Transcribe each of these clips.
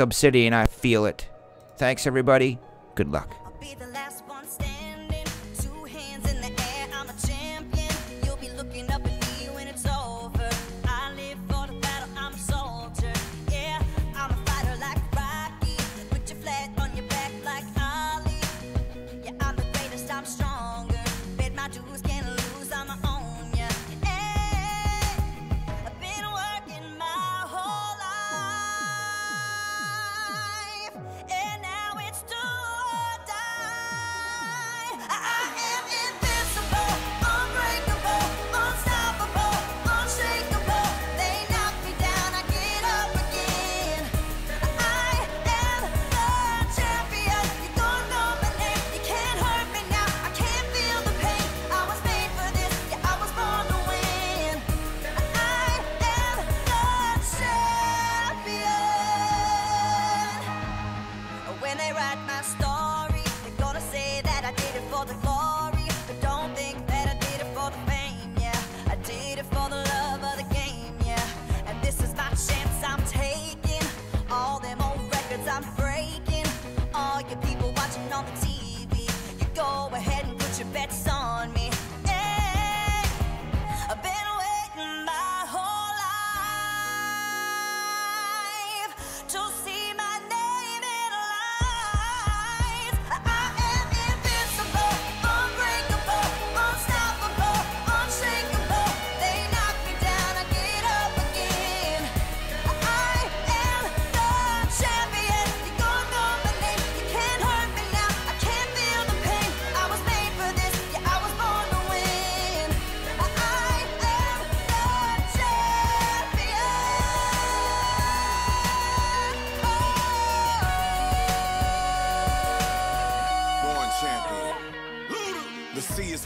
Obsidian, I feel it. Thanks, everybody. Good luck.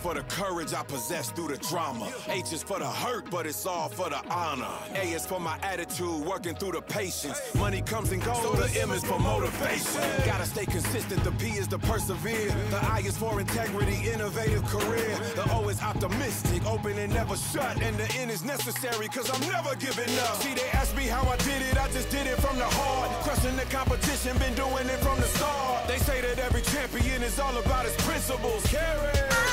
for the courage I possess through the drama. H is for the hurt, but it's all for the honor. A is for my attitude, working through the patience. Money comes and goes, so the M is for motivation. Gotta stay consistent, the P is to persevere. The I is for integrity, innovative career. The O is optimistic, open and never shut. And the N is necessary, cause I'm never giving up. See, they ask me how I did it, I just did it from the heart. Crushing the competition, been doing it from the start. They say that every champion is all about his principles. Carry.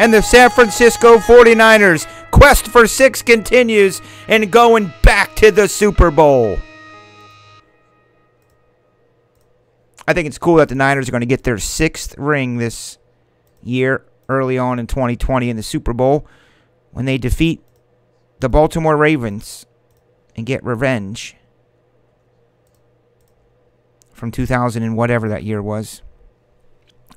and the San Francisco 49ers. Quest for six continues and going back to the Super Bowl. I think it's cool that the Niners are going to get their sixth ring this year early on in 2020 in the Super Bowl when they defeat the Baltimore Ravens and get revenge from 2000 and whatever that year was.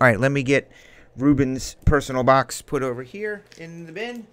All right, let me get Ruben's personal box put over here in the bin.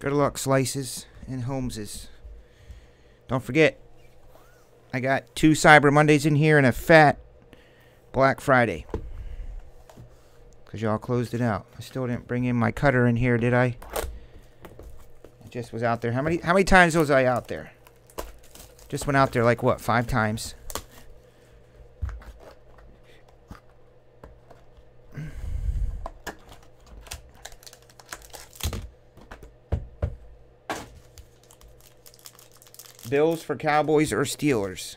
Good luck, Slices and Holmeses. Don't forget, I got two Cyber Mondays in here and a fat Black Friday. Because y'all closed it out. I still didn't bring in my cutter in here, did I? I just was out there. How many, how many times was I out there? Just went out there like, what, five times? Bills for Cowboys or Steelers?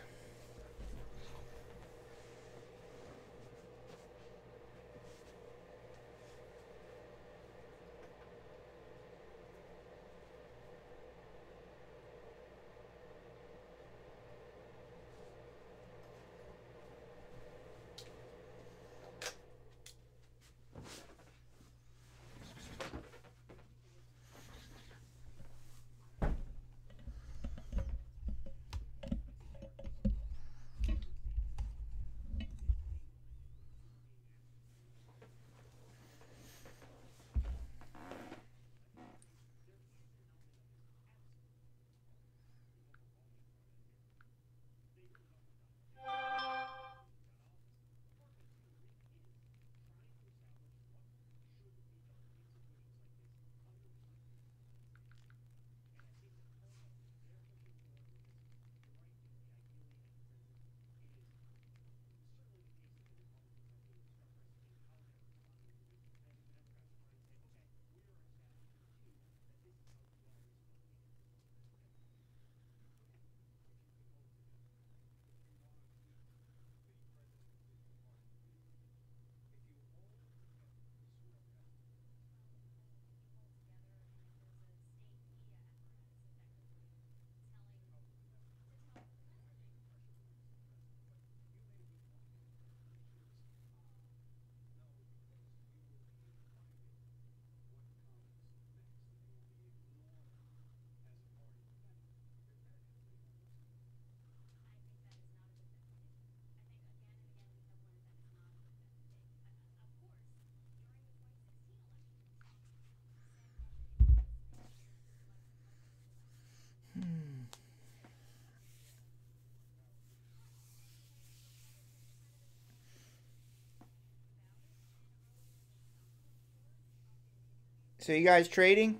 So you guys trading?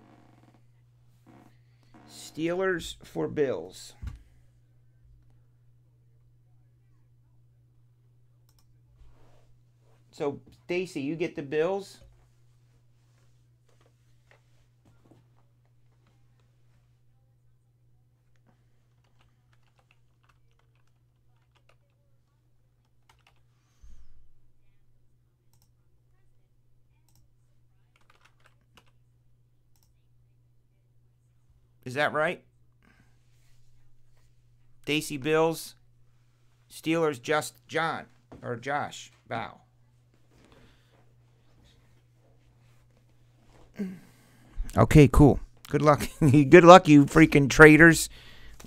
Steelers for Bills. So Stacy, you get the Bills. Is that right? Stacy Bills, Steelers just John or Josh Bow. Okay, cool. Good luck. Good luck, you freaking traders.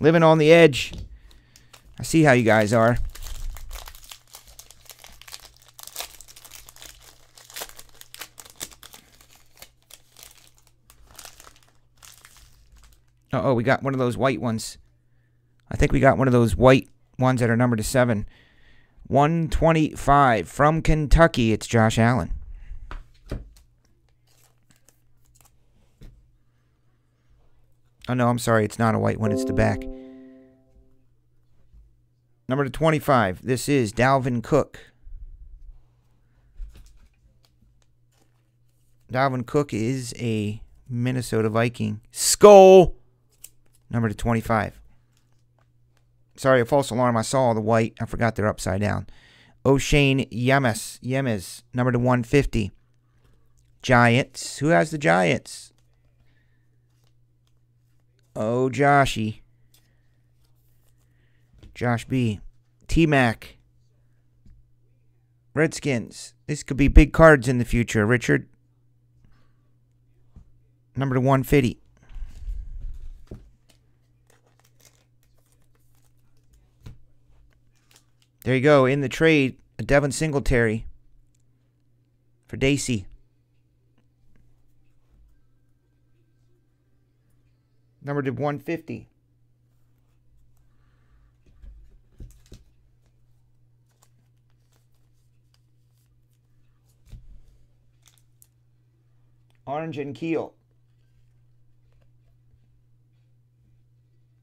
Living on the edge. I see how you guys are. oh, we got one of those white ones. I think we got one of those white ones that are numbered to seven. 125 from Kentucky. It's Josh Allen. Oh, no, I'm sorry. It's not a white one. It's the back. Number to 25. This is Dalvin Cook. Dalvin Cook is a Minnesota Viking. Skull! number to 25. Sorry, a false alarm. I saw the white. I forgot they're upside down. O'Shane Yemes, Yemes, number to 150. Giants. Who has the Giants? Oh, Joshy. Josh B. T Mac. Redskins. This could be big cards in the future, Richard. Number to 150. There you go. In the trade, Devin Singletary for Dacey. Number to 150. Orange and Keel.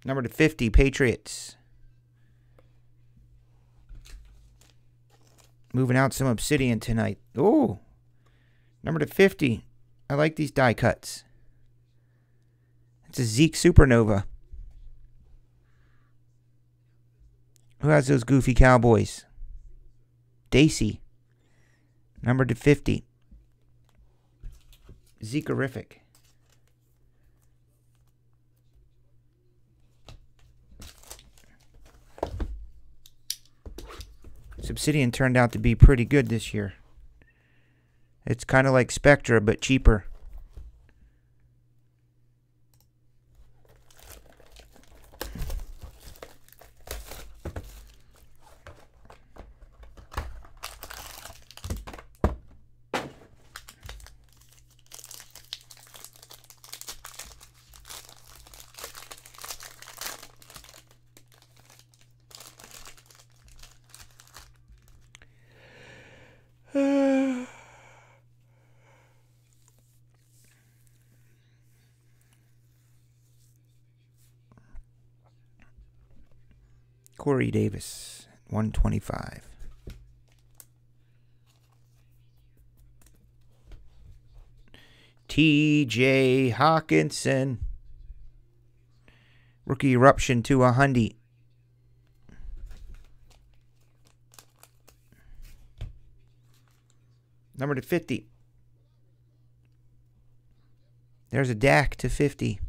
Number to 50, Patriots. Moving out some obsidian tonight. Oh, number to 50. I like these die cuts. It's a Zeke Supernova. Who has those goofy cowboys? Daisy. Number to 50. Zekerific. Subsidian turned out to be pretty good this year. It's kind of like Spectra, but cheaper. Corey Davis, 125. TJ Hawkinson. Rookie eruption to a hundy. Number to 50. There's a DAC to 50.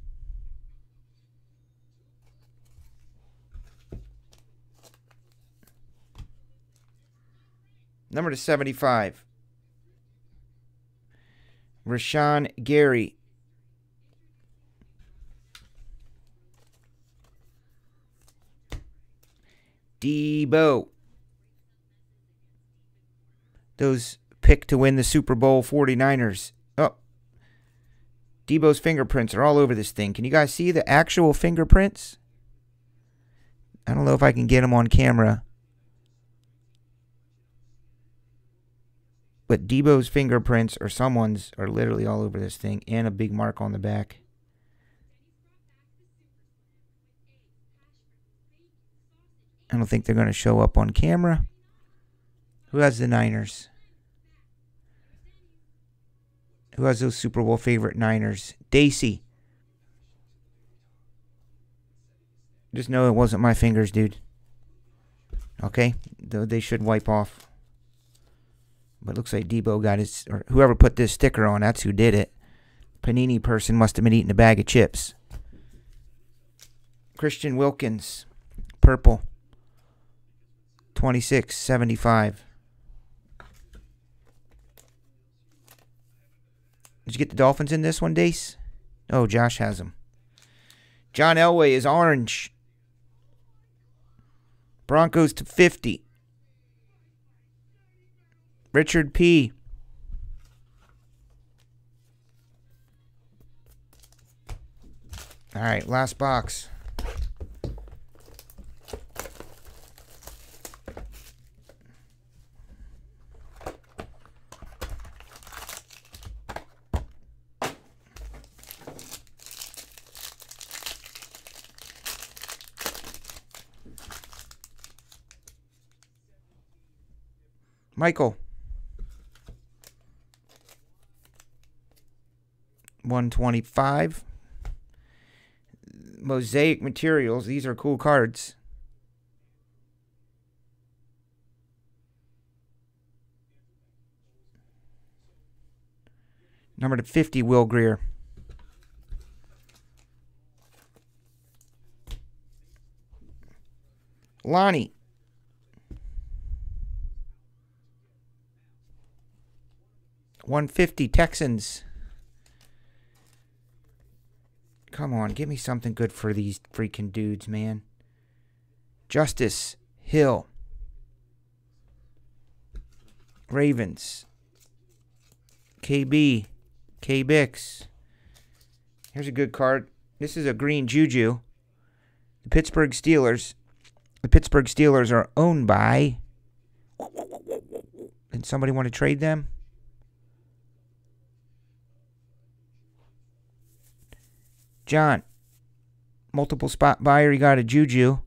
Number to 75. Rashawn Gary. Debo. Those pick to win the Super Bowl 49ers. Oh. Debo's fingerprints are all over this thing. Can you guys see the actual fingerprints? I don't know if I can get them on camera. But Debo's fingerprints or someone's are literally all over this thing and a big mark on the back. I don't think they're going to show up on camera. Who has the Niners? Who has those Super Bowl favorite Niners? Dacey. Just know it wasn't my fingers, dude. Okay? Though they should wipe off. But looks like Debo got his, or whoever put this sticker on, that's who did it. Panini person must have been eating a bag of chips. Christian Wilkins, purple, 26.75. Did you get the Dolphins in this one, Dace? Oh, Josh has them. John Elway is orange. Broncos to 50. Richard P. All right, last box. Michael. 125. Mosaic materials. These are cool cards. Number to 50, Will Greer. Lonnie. One fifty Texans. Come on, give me something good for these freaking dudes, man. Justice Hill. Ravens. KB. KBix. Here's a good card. This is a green Juju. The Pittsburgh Steelers. The Pittsburgh Steelers are owned by. Did somebody want to trade them? John, multiple spot buyer, you got a Juju.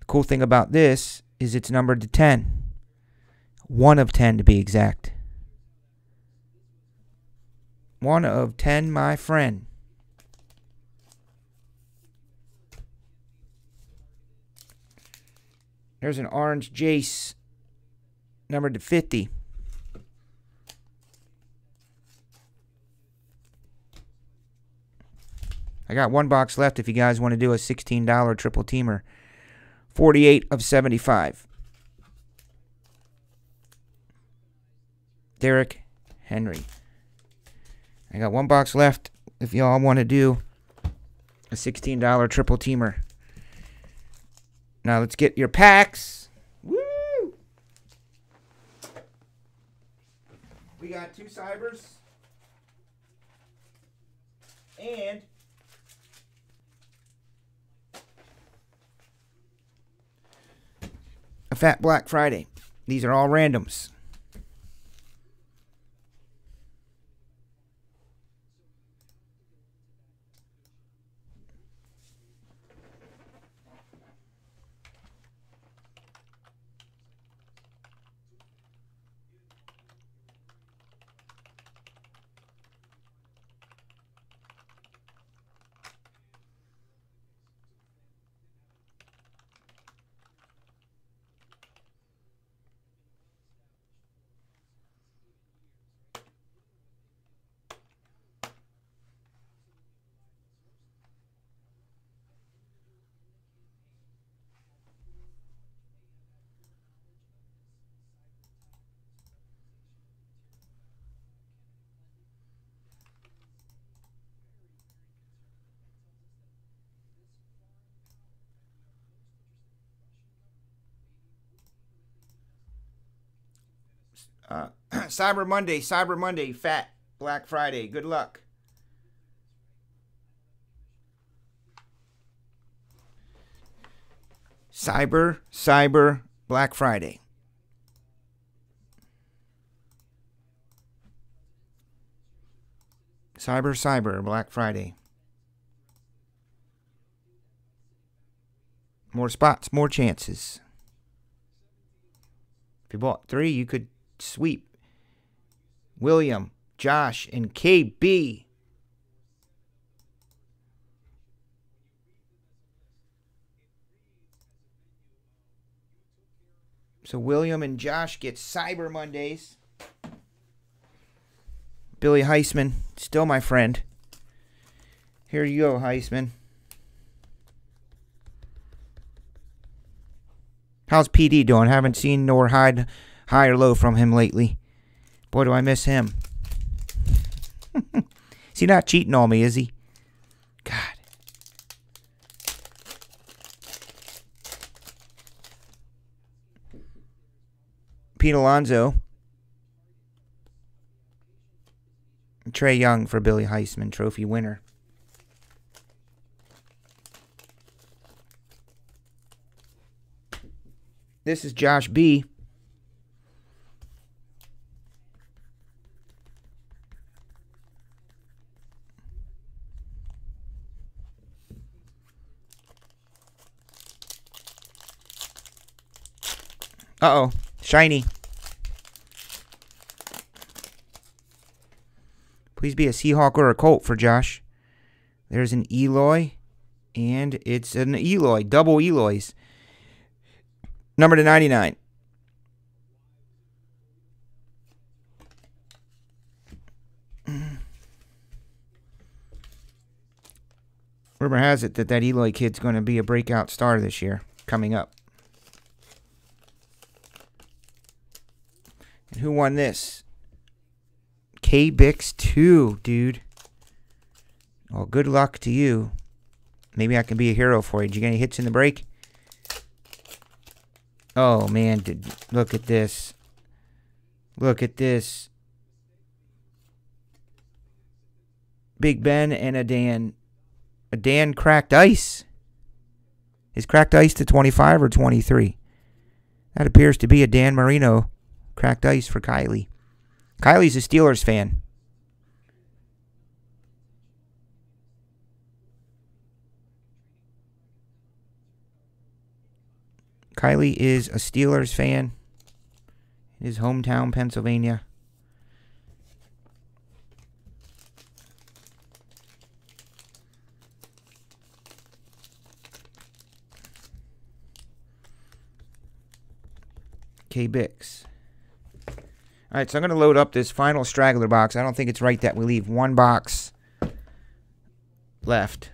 The cool thing about this is it's numbered to 10. One of 10 to be exact. One of 10, my friend. There's an orange Jace numbered to 50. I got one box left if you guys want to do a $16 triple teamer. 48 of 75. Derek Henry. I got one box left if y'all want to do a $16 triple teamer. Now let's get your packs. Woo! We got two cybers and a Fat Black Friday. These are all randoms. Uh, Cyber Monday, Cyber Monday, fat Black Friday. Good luck. Cyber, Cyber, Black Friday. Cyber, Cyber, Black Friday. More spots, more chances. If you bought three, you could Sweep. William, Josh, and KB. So William and Josh get Cyber Mondays. Billy Heisman, still my friend. Here you go, Heisman. How's PD doing? Haven't seen nor hide high or low from him lately. Boy, do I miss him. is he not cheating on me, is he? God. Pete Alonso. Trey Young for Billy Heisman Trophy winner. This is Josh B. Uh-oh. Shiny. Please be a Seahawk or a Colt for Josh. There's an Eloy. And it's an Eloy. Double Eloys. Number to 99. Rumor has it that that Eloy kid's going to be a breakout star this year, coming up. And who won this? K-Bix 2, dude. Well, good luck to you. Maybe I can be a hero for you. Did you get any hits in the break? Oh, man. Did, look at this. Look at this. Big Ben and a Dan. A Dan cracked ice. Is cracked ice to 25 or 23? That appears to be a Dan Marino Cracked ice for Kylie. Kylie's a Steelers fan. Kylie is a Steelers fan. In his hometown, Pennsylvania. K Bix. All right, so I'm going to load up this final straggler box. I don't think it's right that we leave one box left.